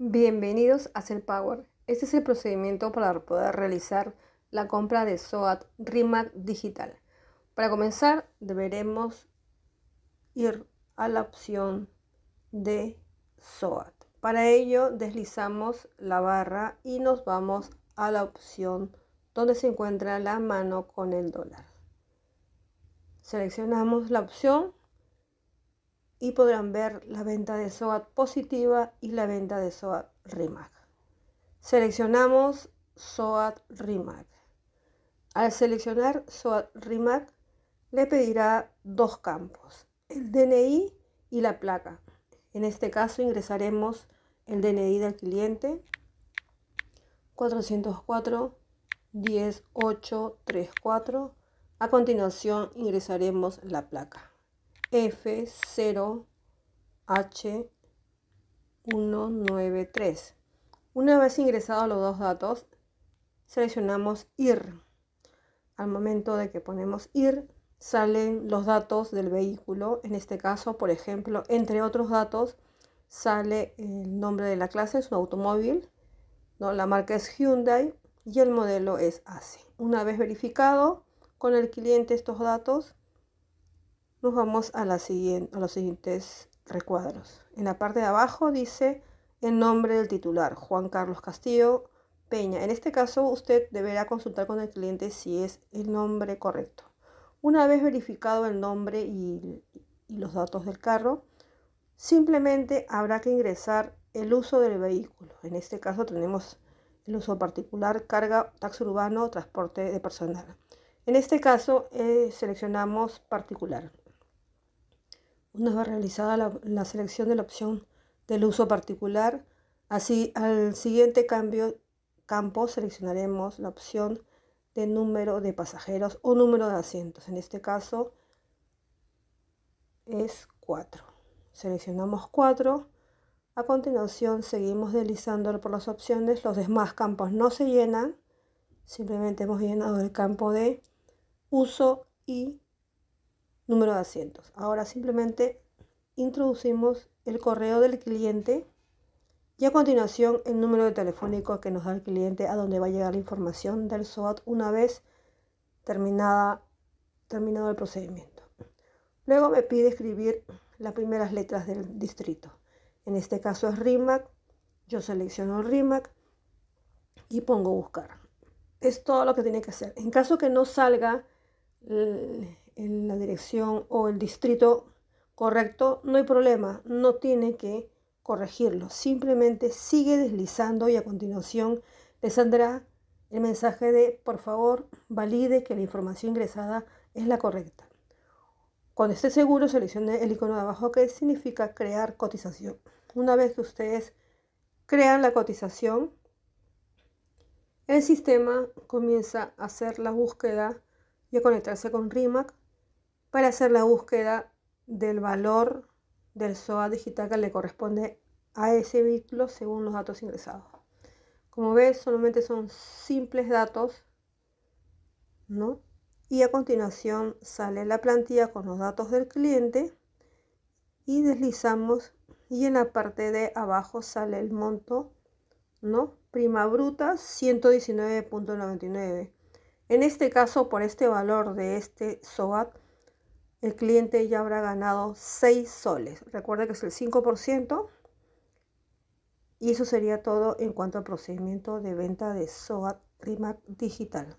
Bienvenidos a Cell Power. Este es el procedimiento para poder realizar la compra de SOAT RIMAC digital. Para comenzar, deberemos ir a la opción de SOAT. Para ello, deslizamos la barra y nos vamos a la opción donde se encuentra la mano con el dólar. Seleccionamos la opción y podrán ver la venta de SOAT positiva y la venta de SOAT RIMAC. Seleccionamos SOAT RIMAC. Al seleccionar SOAT RIMAC le pedirá dos campos, el DNI y la placa. En este caso ingresaremos el DNI del cliente 404 10834. A continuación ingresaremos la placa. F0H193. Una vez ingresados los dos datos, seleccionamos IR. Al momento de que ponemos IR, salen los datos del vehículo. En este caso, por ejemplo, entre otros datos, sale el nombre de la clase, es un automóvil. La marca es Hyundai y el modelo es AC Una vez verificado con el cliente estos datos, nos vamos a, los siguientes recuadros. En la parte de abajo dice el nombre del titular, Juan Carlos Castillo Peña. En este caso usted deberá consultar con el cliente si es el nombre correcto. Una vez verificado el nombre y, los datos del carro, simplemente habrá que ingresar el uso del vehículo. En este caso tenemos el uso particular, carga, taxi urbano, transporte de personal. En este caso eh, seleccionamos particular una vez realizada la, selección de la opción del uso particular, así al siguiente cambio, campo seleccionaremos la opción de número de pasajeros o número de asientos. En este caso es 4. Seleccionamos 4. A continuación seguimos deslizando por las opciones. Los demás campos no se llenan. Simplemente hemos llenado el campo de uso y número de asientos. Ahora simplemente introducimos el correo del cliente y a continuación el número de telefónico que nos da el cliente a donde va a llegar la información del SOAT una vez terminada, terminado el procedimiento. Luego me pide escribir las primeras letras del distrito. En este caso es RIMAC. Yo selecciono RIMAC y pongo buscar. Es todo lo que tiene que hacer. En caso que no salga en la dirección o el distrito correcto, no hay problema, no tiene que corregirlo, simplemente sigue deslizando y a continuación le saldrá el mensaje de por favor valide que la información ingresada es la correcta. Cuando esté seguro, seleccione el icono de abajo que significa crear cotización. Una vez que ustedes crean la cotización, el sistema comienza a hacer la búsqueda y a conectarse con RIMAC para hacer la búsqueda del valor del SOAT digital que le corresponde a ese vehículo según los datos ingresados. Como ves, solamente son simples datos, ¿no? Y a continuación sale la plantilla con los datos del cliente y deslizamos y en la parte de abajo sale el monto, ¿no? Prima bruta 119.99. En este caso, por este valor de este SOAT, el cliente ya habrá ganado 6 soles. Recuerda que es el 5%. Y eso sería todo en cuanto al procedimiento de venta de SOAT RIMAC digital.